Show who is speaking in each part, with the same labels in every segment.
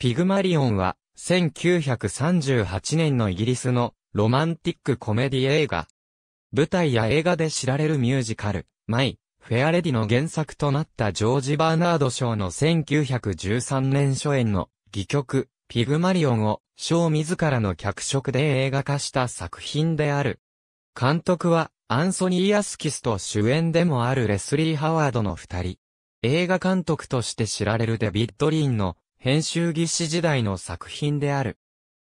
Speaker 1: ピグマリオンは、1938
Speaker 2: 年のイギリスのロマンティックコメディ映画。舞台や映画で知られるミュージカル、マイ、フェアレディの原作となったジョージ・バーナード賞の1913年初演の戯曲、ピグマリオンを、賞自らの脚色で映画化した作品である。監督は、アンソニー・アスキスと主演でもあるレスリー・ハワードの二人。映画監督として知られるデビッド・リーンの編集技師時代の作品である。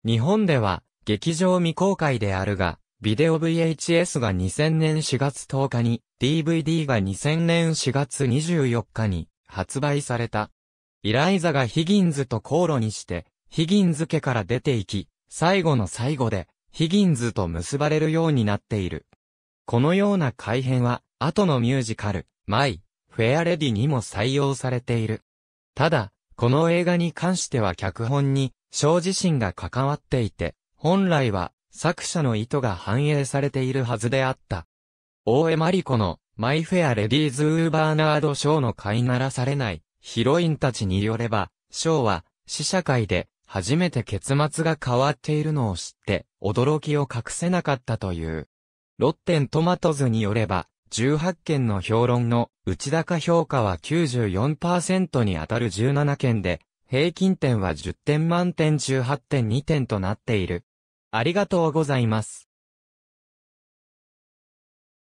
Speaker 2: 日本では、劇場未公開であるが、ビデオ VHS が2000年4月10日に、DVD が2000年4月24日に発売された。イライザがヒギンズと航路にして、ヒギンズ家から出ていき、最後の最後で、ヒギンズと結ばれるようになっている。このような改編は、後のミュージカル、マイ、フェアレディにも採用されている。ただ、この映画に関しては脚本に、小自身が関わっていて、本来は、作者の意図が反映されているはずであった。大江真理子の、マイフェアレディーズ・ウーバーナード・ショーの飼いならされない、ヒロインたちによれば、ショーは、死者会で、初めて結末が変わっているのを知って、驚きを隠せなかったという。ロッテントマトズによれば、18件の評論の内高評価は94%に当たる17件で、平均点は10点満点18.2点と
Speaker 1: なっている。ありがとうございます。